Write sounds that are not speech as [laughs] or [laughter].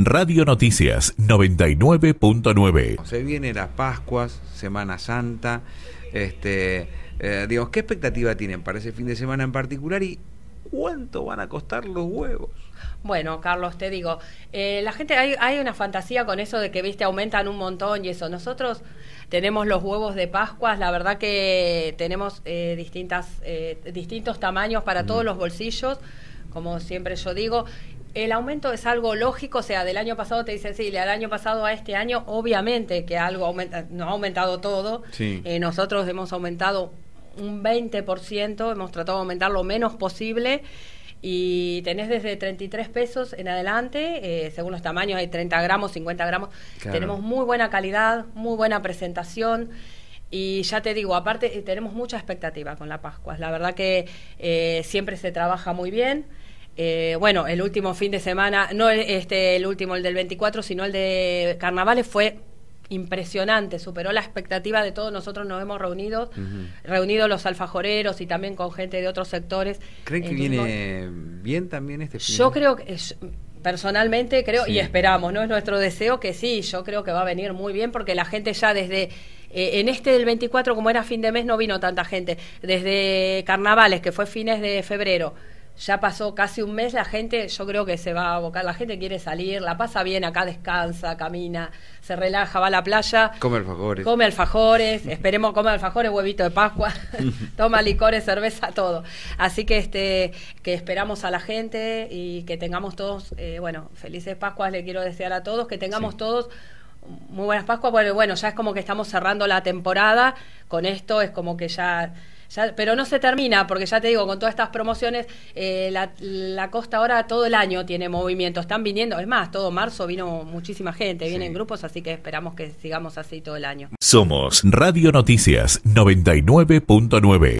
Radio Noticias 99.9. Se vienen las Pascuas, Semana Santa. Este, eh, ¿qué expectativa tienen para ese fin de semana en particular y cuánto van a costar los huevos? Bueno, Carlos, te digo, eh, la gente, hay, una fantasía con eso de que, viste, aumentan un montón y eso. Nosotros tenemos los huevos de Pascuas, la verdad que tenemos eh, distintas, eh, distintos tamaños para todos los bolsillos como siempre yo digo, el aumento es algo lógico, o sea, del año pasado te dicen, sí, del año pasado a este año, obviamente que algo aumenta, no ha aumentado todo. Eh, nosotros hemos aumentado un 20%, hemos tratado de aumentar lo menos posible y tenés desde 33 pesos en adelante, eh, según los tamaños, hay 30 gramos, 50 gramos. Tenemos muy buena calidad, muy buena presentación. Y ya te digo, aparte eh, tenemos mucha expectativa con la Pascua. La verdad que eh, siempre se trabaja muy bien. Eh, bueno, el último fin de semana, no este, el último, el del 24, sino el de carnavales, fue impresionante, superó la expectativa de todos nosotros, nos hemos reunido, reunido los alfajoreros y también con gente de otros sectores. ¿Creen que viene bien también este fin? Yo creo que personalmente creo y esperamos, no es nuestro deseo que sí, yo creo que va a venir muy bien porque la gente ya desde eh, en este del 24 como era fin de mes no vino tanta gente, desde carnavales que fue fines de febrero ya pasó casi un mes, la gente, yo creo que se va a abocar, la gente quiere salir, la pasa bien, acá descansa, camina, se relaja, va a la playa. Come alfajores. Come alfajores, [laughs] esperemos come alfajores, huevito de Pascua, [laughs] toma licores, cerveza, todo. Así que este, que esperamos a la gente y que tengamos todos, eh, bueno, felices Pascuas le quiero desear a todos, que tengamos todos muy buenas Pascuas, porque bueno, ya es como que estamos cerrando la temporada, con esto es como que ya pero no se termina, porque ya te digo, con todas estas promociones, eh, la, costa ahora todo el año tiene movimiento. Están viniendo, es más, todo marzo vino muchísima gente, vienen grupos, así que esperamos que sigamos así todo el año. Somos Radio Noticias 99.9.